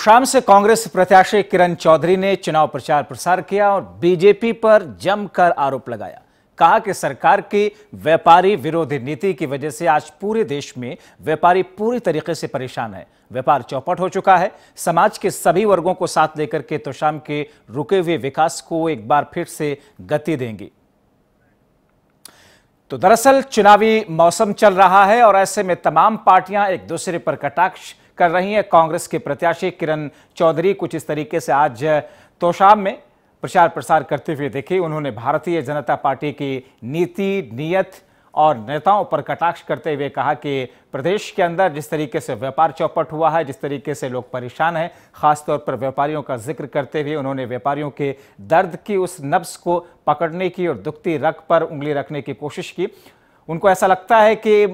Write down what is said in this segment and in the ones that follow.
शाम से कांग्रेस प्रत्याशी किरण चौधरी ने चुनाव प्रचार प्रसार किया और बीजेपी पर जमकर आरोप लगाया कहा कि सरकार की व्यापारी विरोधी नीति की वजह से आज पूरे देश में व्यापारी पूरी तरीके से परेशान है व्यापार चौपट हो चुका है समाज के सभी वर्गों को साथ लेकर के तोशाम के रुके हुए विकास को एक बार फिर से गति देंगी तो दरअसल चुनावी मौसम चल रहा है और ऐसे में तमाम पार्टियां एक दूसरे पर कटाक्ष कर रही हैं कांग्रेस के प्रत्याशी किरण चौधरी कुछ इस तरीके से आज तोशाब में प्रचार प्रसार करते हुए देखे उन्होंने भारतीय जनता पार्टी की नीति नियत और नेताओं पर कटाक्ष करते हुए कहा कि प्रदेश के अंदर जिस तरीके से व्यापार चौपट हुआ है जिस तरीके से लोग परेशान हैं खासतौर पर व्यापारियों का जिक्र करते हुए उन्होंने व्यापारियों के दर्द की उस नब्स को पकड़ने की और दुखती रख पर उंगली रखने की कोशिश की उनको ऐसा लगता है कि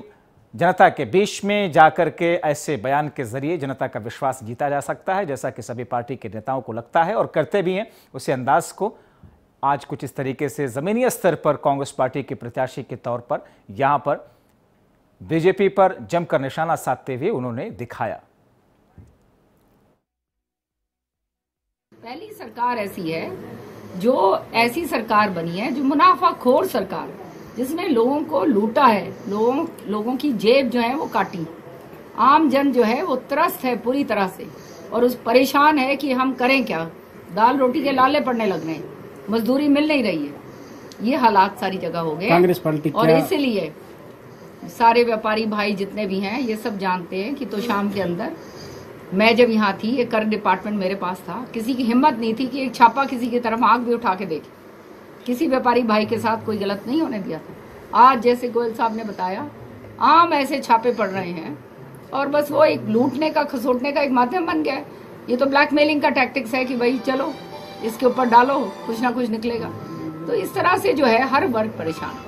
जनता के बीच में जाकर के ऐसे बयान के जरिए जनता का विश्वास जीता जा सकता है जैसा कि सभी पार्टी के नेताओं को लगता है और करते भी हैं उसी अंदाज को आज कुछ इस तरीके से ज़मीनी स्तर पर कांग्रेस पार्टी के प्रत्याशी के तौर पर यहां पर बीजेपी पर जमकर निशाना साधते हुए उन्होंने दिखाया पहली सरकार ऐसी है जो ऐसी सरकार बनी है जो मुनाफाखोर सरकार है जिसने लोगों को लूटा है लोगों लोगों की जेब जो है वो काटी आम जन जो है वो त्रस्त है पूरी तरह से और उस परेशान है कि हम करें क्या दाल रोटी के लाले पड़ने लग रहे हैं मजदूरी मिल नहीं रही है ये हालात सारी जगह हो गए कांग्रेस पार्टी और इसीलिए सारे व्यापारी भाई जितने भी हैं ये सब जानते हैं कि तो शाम के अंदर मैं जब यहाँ थी ये कर डिपार्टमेंट मेरे पास था किसी की हिम्मत नहीं थी कि एक छापा किसी की तरफ आग भी उठा के देखे किसी व्यापारी भाई के साथ कोई गलत नहीं होने दिया था आज जैसे गोयल साहब ने बताया आम ऐसे छापे पड़ रहे हैं और बस वो एक लूटने का खसोटने का एक माध्यम बन गया ये तो ब्लैकमेलिंग का टैक्टिक्स है कि भाई चलो इसके ऊपर डालो कुछ ना कुछ निकलेगा तो इस तरह से जो है हर वर्ग परेशान